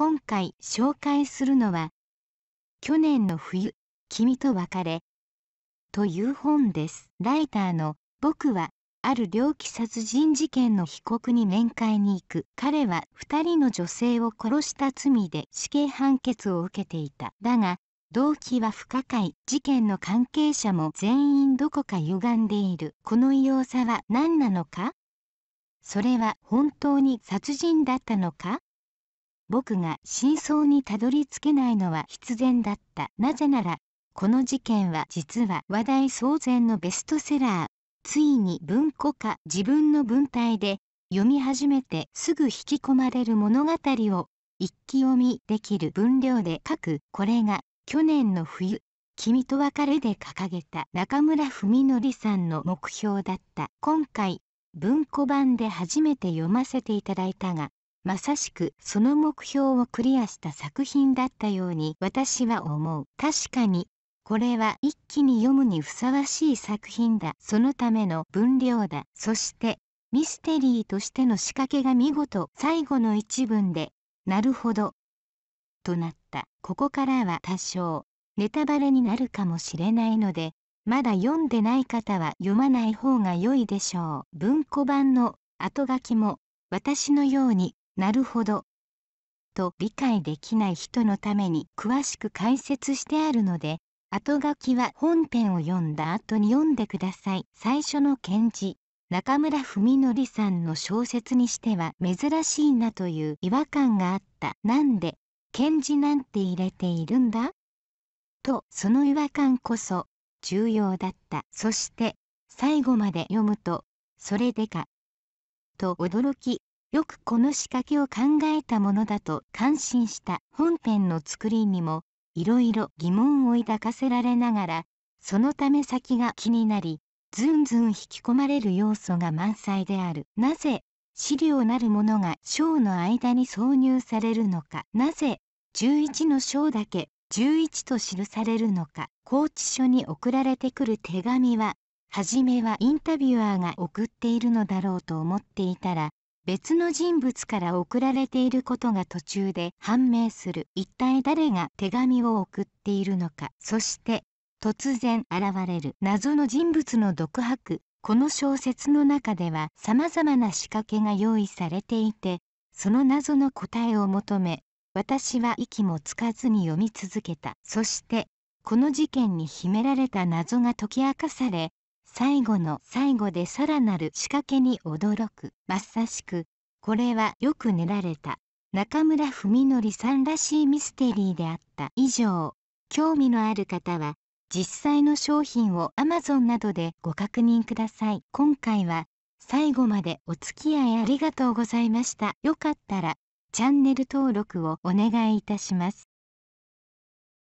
今回紹介するのは「去年の冬君と別れ」という本です。ライターの僕はある猟奇殺人事件の被告に面会に行く彼は2人の女性を殺した罪で死刑判決を受けていただが動機は不可解事件の関係者も全員どこか歪んでいるこの異様さは何なのかそれは本当に殺人だったのか僕が真相にたどり着けないのは必然だったなぜならこの事件は実は話題騒然のベストセラーついに文庫化自分の文体で読み始めてすぐ引き込まれる物語を一気読みできる分量で書くこれが去年の冬君と別れで掲げた中村文則さんの目標だった今回文庫版で初めて読ませていただいたがまさしくその目標をクリアした作品だったように私は思う確かにこれは一気に読むにふさわしい作品だそのための分量だそしてミステリーとしての仕掛けが見事最後の一文でなるほどとなったここからは多少ネタバレになるかもしれないのでまだ読んでない方は読まない方が良いでしょう文庫版の後書きも私のようになるほどと理解できない人のために詳しく解説してあるので後書きは本編を読んだ後に読んでください最初の検事中村文則さんの小説にしては珍しいなという違和感があったなんで検事なんて入れているんだとその違和感こそ重要だったそして最後まで読むとそれでかと驚きよくこの仕掛けを考えたものだと感心した本編の作りにもいろいろ疑問を抱かせられながらそのため先が気になりずんずん引き込まれる要素が満載であるなぜ資料なるものが章の間に挿入されるのかなぜ11の章だけ11と記されるのか拘置所に送られてくる手紙は初めはインタビュアーが送っているのだろうと思っていたら別の人物から送られていることが途中で判明する一体誰が手紙を送っているのかそして突然現れる謎の人物の独白この小説の中ではさまざまな仕掛けが用意されていてその謎の答えを求め私は息もつかずに読み続けたそしてこの事件に秘められた謎が解き明かされ最後の最後でさらなる仕掛けに驚くまさしくこれはよく練られた中村文則さんらしいミステリーであった以上興味のある方は実際の商品を Amazon などでご確認ください今回は最後までお付き合いありがとうございましたよかったらチャンネル登録をお願いいたします